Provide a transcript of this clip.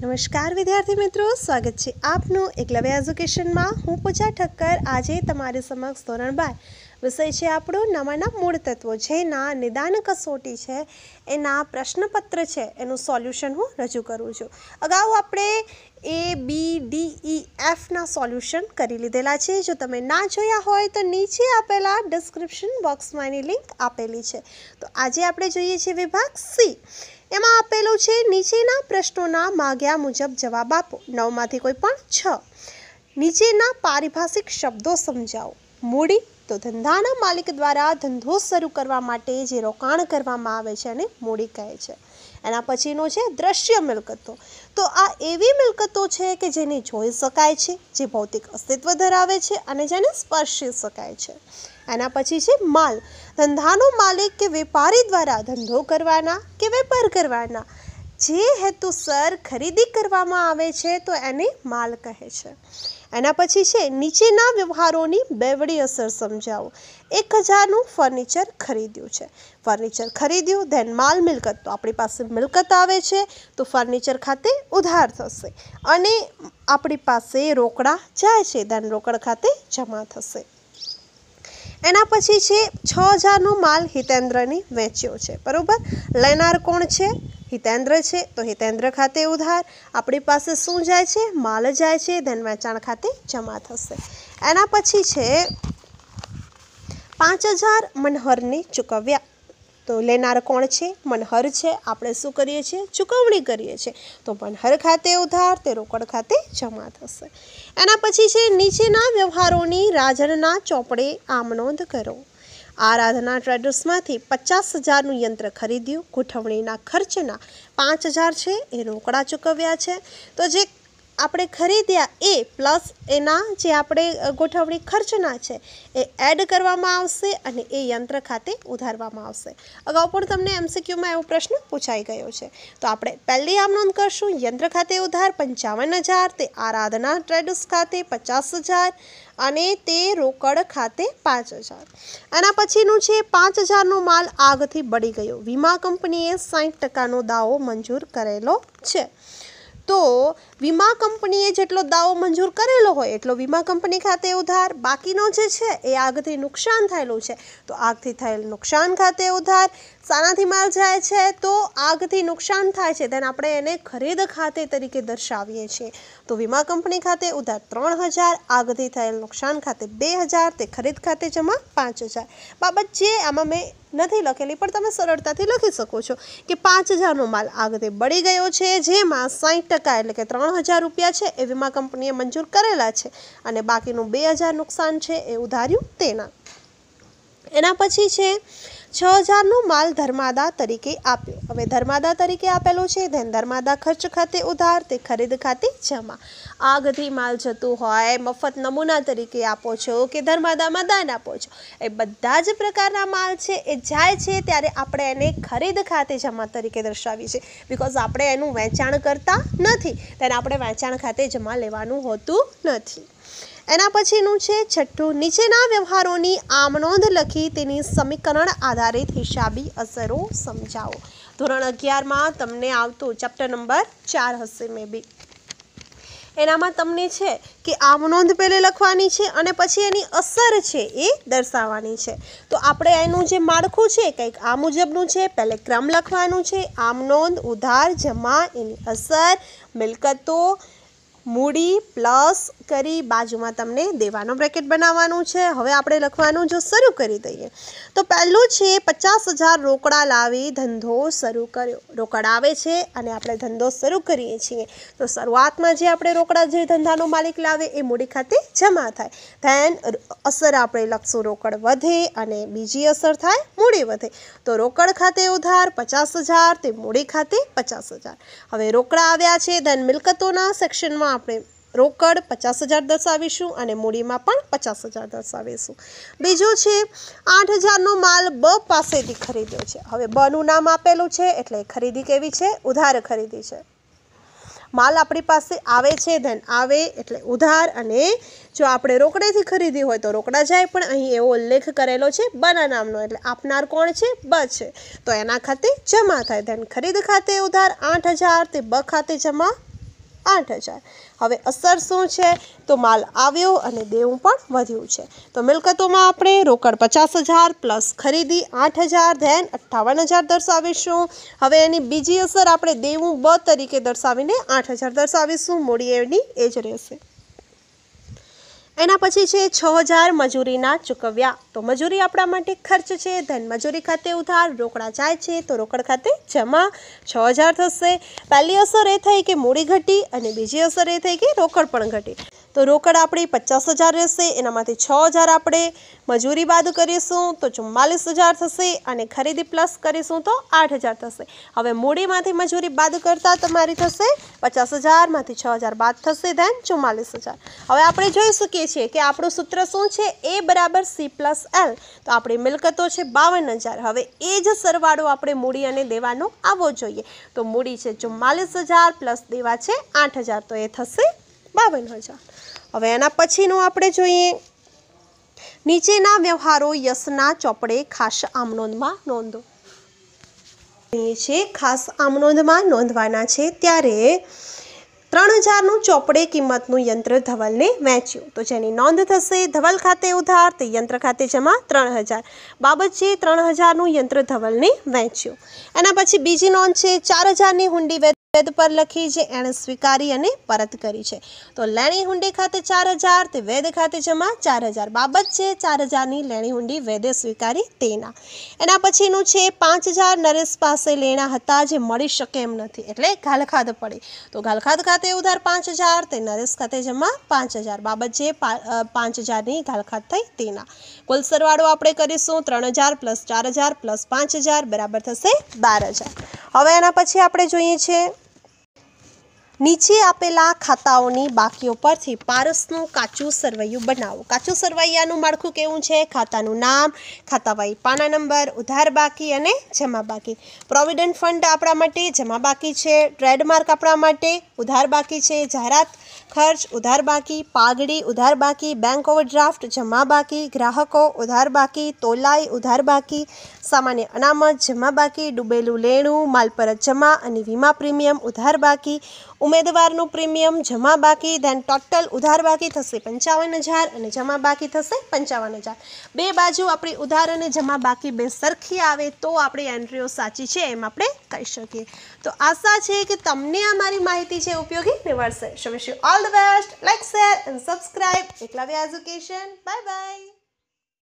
નમસ્કાર વિદ્યાર્થી મિત્રો સ્વાગત છે આપનું એકલવ્ય એજ્યુકેશનમાં હું પૂજા ઠક્કર આજે તમારી સમક્ષ ધોરણ બાર વિષય છે આપણો નવાના મૂળ તત્વો જેના નિદાન કસોટી છે એના પ્રશ્નપત્ર છે એનું સોલ્યુશન હું રજૂ કરું છું અગાઉ આપણે એ બી ડી ઈ એફના સોલ્યુશન કરી લીધેલા છે જો તમે ના જોયા હોય તો નીચે આપેલા ડિસ્ક્રિપ્શન બોક્સમાં એની લિંક આપેલી છે તો આજે આપણે જોઈએ છીએ વિભાગ સી એમાં આપેલું છે નીચેના પ્રશ્નોના માગ્યા મુજબ જવાબ આપો નવમાંથી કોઈ પણ છ નીચેના પારિભાષિક શબ્દો સમજાવો મૂડી તો ધંધાના માલિક દ્વારા ધંધો શરૂ કરવા માટે જે રોકાણ કરવામાં આવે છે એને મૂડી કહે છે એના પછીનો છે દ્રશ્ય મિલકતો તો આ એવી મિલકતો છે કે જેને જોઈ શકાય છે જે ભૌતિક અસ્તિત્વ ધરાવે છે અને જેને સ્પર્શી શકાય છે એના પછી છે માલ ધંધાનો માલિક કે વેપારી દ્વારા ધંધો કરવાના કે વેપાર કરવાના જે હેતુસર ખરીદી કરવામાં આવે છે તો એને માલ કહે છે એના પછી છે નીચેના વ્યવહારોની બેવડી અસર સમજાવો એક હજારનું ફર્નિચર ખરીદ્યું છે ફર્નિચર ખરીદ્યું ધેન માલ મિલકત તો આપણી પાસે મિલકત આવે છે તો ફર્નિચર ખાતે ઉધાર થશે અને આપણી પાસે રોકડા જાય છે ધેન રોકડ ખાતે જમા થશે એના પછી છે છ હજારનો માલ હિતેન્દ્રને વેચ્યો છે બરાબર લેનાર કોણ છે હિતેન્દ્ર છે તો હિતેન્દ્ર ખાતે ઉધાર આપણી પાસે શું જાય છે માલ જાય છે ધન વેચાણ ખાતે જમા થશે એના પછી છે પાંચ હજાર મનહરને ચૂકવ્યા તો લેનાર કોણ છે મનહર છે આપણે શું કરીએ છીએ ચૂકવણી કરીએ છીએ તો મનહર ખાતે ઉધાર તે રોકડ ખાતે જમા થશે એના પછી છે નીચેના વ્યવહારોની રાજણના ચોપડે આમ નોંધ કરો આરાધના ટ્રેડર્સમાંથી પચાસ હજારનું યંત્ર ખરીદ્યું ગોઠવણીના ખર્ચના પાંચ હજાર છે એ રોકડા ચૂકવ્યા છે તો જે આપણે ખરીદ્યા એ પ્લસ એના જે આપણે ગોઠવણી ખર્ચના છે એ એડ કરવામાં આવશે અને એ યંત્ર ખાતે ઉધારવામાં આવશે અગાઉ પણ તમને એમસીક્યુમાં એવો પ્રશ્ન પૂછાઈ ગયો છે તો આપણે પહેલી આમ નોંધ કરશું યંત્ર ખાતે ઉધાર પંચાવન હજાર તે આરાધના ટ્રેડર્સ ખાતે પચાસ હજાર અને તે રોકડ ખાતે પાંચ હજાર એના પછીનું છે પાંચ હજારનો માલ આગથી બળી ગયો વીમા કંપનીએ સાઠ ટકાનો દાવો મંજૂર કરેલો છે તો વીમા કંપનીએ જેટલો દાવો મંજૂર કરેલો હોય એટલો વીમા કંપની ખાતે ઉધાર બાકીનો જે છે એ આગથી નુકસાન થયેલું છે તો આગથી થયેલ નુકસાન ખાતે ઉધાર સાનાથી માલ જાય છે તો આગથી નુકસાન થાય છે તેને આપણે એને ખરીદ ખાતે તરીકે દર્શાવીએ છીએ તો વીમા કંપની ખાતે ઉધાર ત્રણ હજાર આગથી થયેલ નુકસાન ખાતે બે હજાર તે ખરીદ ખાતે જમા પાંચ હજાર બાબત જે આમાં મેં નથી લખેલી પણ તમે સરળતાથી લખી શકો છો કે પાંચ હજારનો માલ આગતે બળી ગયો છે જેમાં સાહીઠ ટકા એટલે કે ત્રણ હજાર રૂપિયા છે એ વીમા કંપનીએ મંજૂર કરેલા છે અને બાકીનું બે હજાર નુકસાન છે એ ઉધાર્યું તેના એના પછી છે છ હજારનું માલ ધર્માદા તરીકે આપ્યો હવે ધર્માદા તરીકે આપેલો છે ધેન ધર્માદા ખર્ચ ખાતે ઉધાર તે ખરીદ ખાતે જમા આગથી માલ જતું હોય મફત નમૂના તરીકે આપો છો કે ધર્માદામાં દાન આપો છો એ બધા જ પ્રકારના માલ છે એ જાય છે ત્યારે આપણે એને ખરીદ ખાતે જમા તરીકે દર્શાવીએ છીએ બિકોઝ આપણે એનું વેચાણ કરતા નથી ત્યારે આપણે વેચાણ ખાતે જમા લેવાનું હોતું નથી એના પછીનું છે છઠ્ઠું નીચેના વ્યવહારોની આમનોંધ લખી તેની સમીકરણ આધારિત હિસાબી અસરો સમજાવો ધોરણ અગિયારમાં તમને આવતું ચેપ્ટર નંબર ચાર હશે મે બી એનામાં તમને છે કે આમનોંધ પહેલે લખવાની છે અને પછી એની અસર છે એ દર્શાવવાની છે તો આપણે એનું જે માળખું છે કંઈક આ મુજબનું છે પહેલે ક્રમ લખવાનું છે આમનોંધ ઉધાર જમા એની અસર મિલકતો મૂડી પ્લસ કરી બાજુમાં તમને દેવાનો બ્રેકેટ બનાવવાનું છે હવે આપણે લખવાનું જો શરૂ કરી દઈએ તો પહેલું છે પચાસ હજાર રોકડા લાવી ધંધો શરૂ કર્યો રોકડ આવે છે અને આપણે ધંધો શરૂ કરીએ છીએ તો શરૂઆતમાં જે આપણે રોકડા જે ધંધાનો માલિક લાવે એ મૂડી ખાતે જમા થાય ધેન અસર આપણે લખશું રોકડ વધે અને બીજી અસર થાય મૂડી વધે તો રોકડ ખાતે ઉધાર પચાસ હજાર તે મૂડી ખાતે પચાસ હજાર હવે રોકડા આવ્યા છે ધન મિલકતોના સેક્શનમાં આપણે રોકડ પચાસ હજાર દર્શાવીશું અને મૂડીમાં પણ પચાસ હજાર દર્શાવીશું બીજો છે આઠ હજારનો માલ બ પાસેથી ખરીદ્યો છે હવે બનું નામ આપેલું છે એટલે ખરીદી કેવી છે ઉધાર ખરીદી છે માલ આપણી પાસે આવે છે ધન આવે એટલે ઉધાર અને જો આપણે રોકડેથી ખરીદી હોય તો રોકડા જાય પણ અહીં એવો ઉલ્લેખ કરેલો છે બના નામનો એટલે આપનાર કોણ છે બ છે તો એના ખાતે જમા થાય ધન ખરીદ ખાતે ઉધાર આઠ હજાર તે બ ખાતે જમા આઠ હજાર હવે અસર શું છે તો માલ આવ્યો અને દેવું પણ વધ્યું છે તો મિલકતોમાં આપણે રોકડ પચાસ હજાર પ્લસ ખરીદી આઠ હજાર ધેન અઠ્ઠાવન હજાર દર્શાવીશું હવે એની બીજી અસર આપણે દેવું બ તરીકે દર્શાવીને આઠ હજાર દર્શાવીશું મૂડી એની એ જ રહેશે એના પછી છે છ હજાર મજૂરીના ચૂકવ્યા તો મજૂરી આપણા માટે ખર્ચ છે ધન મજૂરી ખાતે ઉધાર રોકડા જાય છે તો રોકડ ખાતે જમા છ હજાર થશે પહેલી અસર એ થઈ કે મૂડી ઘટી અને બીજી અસર એ થઈ કે રોકડ પણ ઘટી તો રોકડ આપણી પચાસ હજાર રહેશે એનામાંથી છ હજાર આપણે મજૂરી બાદ કરીશું તો ચુમ્માલીસ હજાર થશે અને ખરીદી પ્લસ કરીશું તો આઠ હજાર થશે હવે મૂડીમાંથી મજૂરી બાદ કરતાં તમારી થશે પચાસ હજારમાંથી છ હજાર બાદ થશે ધેન ચુમ્માલીસ હજાર હવે આપણે જોઈ શકીએ છીએ કે આપણું સૂત્ર શું છે એ બરાબર સી પ્લસ એલ તો આપણી મિલકતો છે બાવન હજાર હવે એ જ સરવાળો આપણે મૂડી અને દેવાનો આવવો જોઈએ તો મૂડી છે ચુમ્માલીસ હજાર પ્લસ દેવા છે આઠ હજાર તો એ થશે બાવન હજાર હવે એના પછીનું આપણે જોઈએ નીચેના વ્યવહારો યશના ચોપડે ખાસ આમનોંધમાં નોંધમાં નોંધો છે ખાસ આમનોંધમાં નોંધવાના છે ત્યારે ત્રણ હજારનું ચોપડે કિંમતનું યંત્ર ધવલને વહેંચ્યું તો જેની નોંધ થશે ધવલ ખાતે ઉધાર તે યંત્ર ખાતે જમા ત્રણ હજાર બાબત છે ત્રણ હજારનું યંત્ર ધવલને વેચ્યું એના પછી બીજી નોંધ છે ચાર હજારની હુંડી વેદ પર લખી જે એણે સ્વીકારી અને પરત કરી છે તો લેણી હુંડી ખાતે ચાર હજાર તે વેદ ખાતે જમા ચાર હજાર બાબત છે ચાર હજારની લેણી હુંડી વેદે સ્વીકારી તેના એના પછીનું છે પાંચ હજાર નરેશ પાસે લેણા હતા જે મળી શકે એમ નથી એટલે ગાલખાદ પડે તો ગાલખાદ ખાતે ઉધાર પાંચ હજાર તે નરેશ ખાતે જમા પાંચ હજાર બાબત છે પાંચ હજારની ગાલખાદ થઈ તેના કુલ સરવાળો આપણે કરીશું ત્રણ હજાર પ્લસ ચાર હજાર પ્લસ પાંચ હજાર બરાબર થશે બાર હજાર હવે એના પછી આપણે જોઈએ છીએ નીચે આપેલા ખાતાઓની બાકીઓ પરથી પારસનું કાચું સરવૈયું બનાવો કાચું સરવૈયાનું માળખું કેવું છે ખાતાનું નામ ખાતાવાહી પાના નંબર ઉધાર બાકી અને જમા બાકી પ્રોવિડન્ટ ફંડ આપણા માટે જમા બાકી છે ટ્રેડમાર્ક આપણા માટે ઉધાર બાકી છે જાહેરાત ખર્ચ ઉધાર બાકી પાઘડી ઉધાર બાકી બેંક ઓવરડ્રાફ્ટ જમા બાકી ગ્રાહકો ઉધાર બાકી તોલાઈ ઉધાર બાકી સામાન્ય અનામત જમા બાકી ડૂબેલું લેણું માલ પરત જમા અને વીમા પ્રીમિયમ ઉધાર બાકી ઉમેદવારનું પ્રીમિયમ જમા બાકી ધેન ટોટલ ઉધાર બાકી થશે પંચાવન હજાર અને જમા બાકી થશે પંચાવન હજાર બે બાજુ આપણી ઉધાર અને જમા બાકી બે સરખી આવે તો આપણી એન્ટ્રીઓ સાચી છે એમ આપણે કહી શકીએ તો આશા છે કે તમને આ મારી માહિતી છે ઉપયોગી નિવડશે so wish you all the best like share and subscribe Eklavya Education bye by